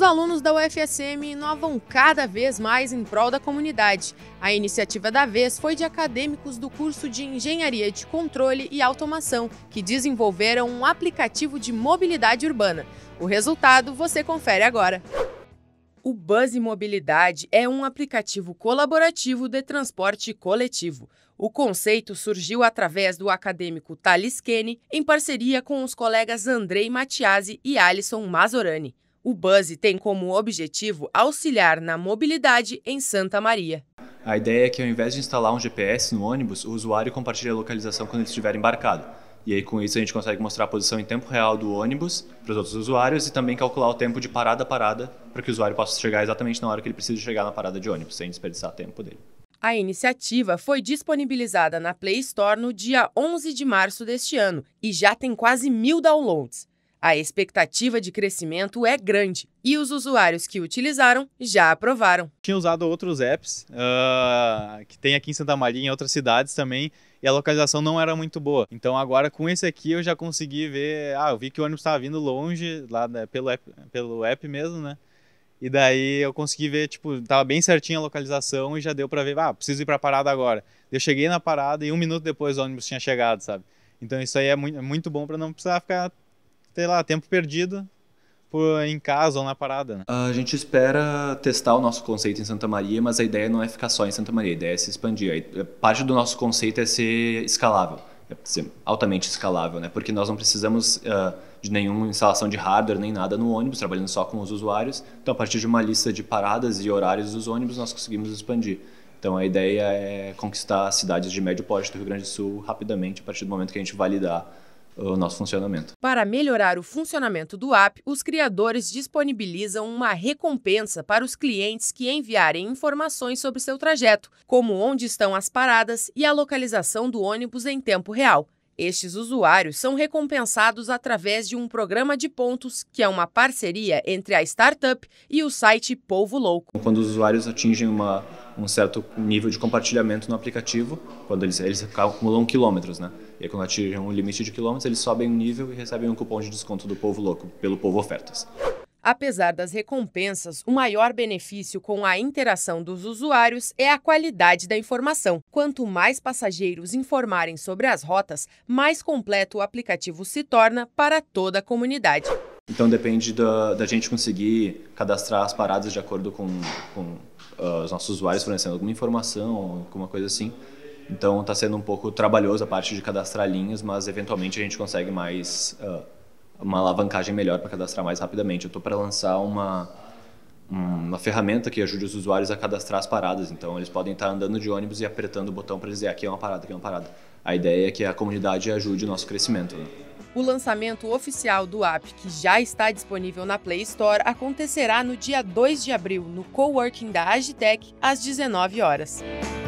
Os alunos da UFSM inovam cada vez mais em prol da comunidade. A iniciativa da vez foi de acadêmicos do curso de Engenharia de Controle e Automação, que desenvolveram um aplicativo de mobilidade urbana. O resultado você confere agora. O Buzz Mobilidade é um aplicativo colaborativo de transporte coletivo. O conceito surgiu através do acadêmico Thales Kene, em parceria com os colegas Andrei Matiasi e Alisson Mazorani. O Buzz tem como objetivo auxiliar na mobilidade em Santa Maria. A ideia é que ao invés de instalar um GPS no ônibus, o usuário compartilha a localização quando ele estiver embarcado. E aí com isso a gente consegue mostrar a posição em tempo real do ônibus para os outros usuários e também calcular o tempo de parada a parada para que o usuário possa chegar exatamente na hora que ele precisa chegar na parada de ônibus, sem desperdiçar tempo dele. A iniciativa foi disponibilizada na Play Store no dia 11 de março deste ano e já tem quase mil downloads. A expectativa de crescimento é grande e os usuários que utilizaram já aprovaram. Tinha usado outros apps uh, que tem aqui em Santa Maria, em outras cidades também, e a localização não era muito boa. Então agora com esse aqui eu já consegui ver, ah, eu vi que o ônibus estava vindo longe lá né, pelo app, pelo app mesmo, né? E daí eu consegui ver, tipo, estava bem certinha a localização e já deu para ver, ah, preciso ir para a parada agora. Eu cheguei na parada e um minuto depois o ônibus tinha chegado, sabe? Então isso aí é, é muito bom para não precisar ficar sei lá, tempo perdido por, em casa ou na parada. Né? A gente espera testar o nosso conceito em Santa Maria, mas a ideia não é ficar só em Santa Maria, a ideia é se expandir. Parte do nosso conceito é ser escalável, é ser altamente escalável, né? porque nós não precisamos uh, de nenhuma instalação de hardware nem nada no ônibus, trabalhando só com os usuários. Então, a partir de uma lista de paradas e horários dos ônibus, nós conseguimos expandir. Então a ideia é conquistar cidades de médio porte do Rio Grande do Sul rapidamente a partir do momento que a gente validar o nosso funcionamento. Para melhorar o funcionamento do app, os criadores disponibilizam uma recompensa para os clientes que enviarem informações sobre seu trajeto, como onde estão as paradas e a localização do ônibus em tempo real. Estes usuários são recompensados através de um programa de pontos, que é uma parceria entre a startup e o site Povo Louco. Quando os usuários atingem uma, um certo nível de compartilhamento no aplicativo, quando eles, eles acumulam quilômetros, né? E aí, quando atingem um limite de quilômetros, eles sobem um nível e recebem um cupom de desconto do Povo Louco, pelo Povo Ofertas. Apesar das recompensas, o maior benefício com a interação dos usuários é a qualidade da informação. Quanto mais passageiros informarem sobre as rotas, mais completo o aplicativo se torna para toda a comunidade. Então depende da, da gente conseguir cadastrar as paradas de acordo com, com uh, os nossos usuários fornecendo alguma informação, alguma coisa assim. Então está sendo um pouco trabalhoso a parte de cadastrar linhas, mas eventualmente a gente consegue mais uh, uma alavancagem melhor para cadastrar mais rapidamente. Eu estou para lançar uma, uma ferramenta que ajude os usuários a cadastrar as paradas. Então, eles podem estar tá andando de ônibus e apertando o botão para dizer aqui é uma parada, aqui é uma parada. A ideia é que a comunidade ajude o nosso crescimento. Né? O lançamento oficial do app, que já está disponível na Play Store, acontecerá no dia 2 de abril, no coworking da Agitec, às 19 horas.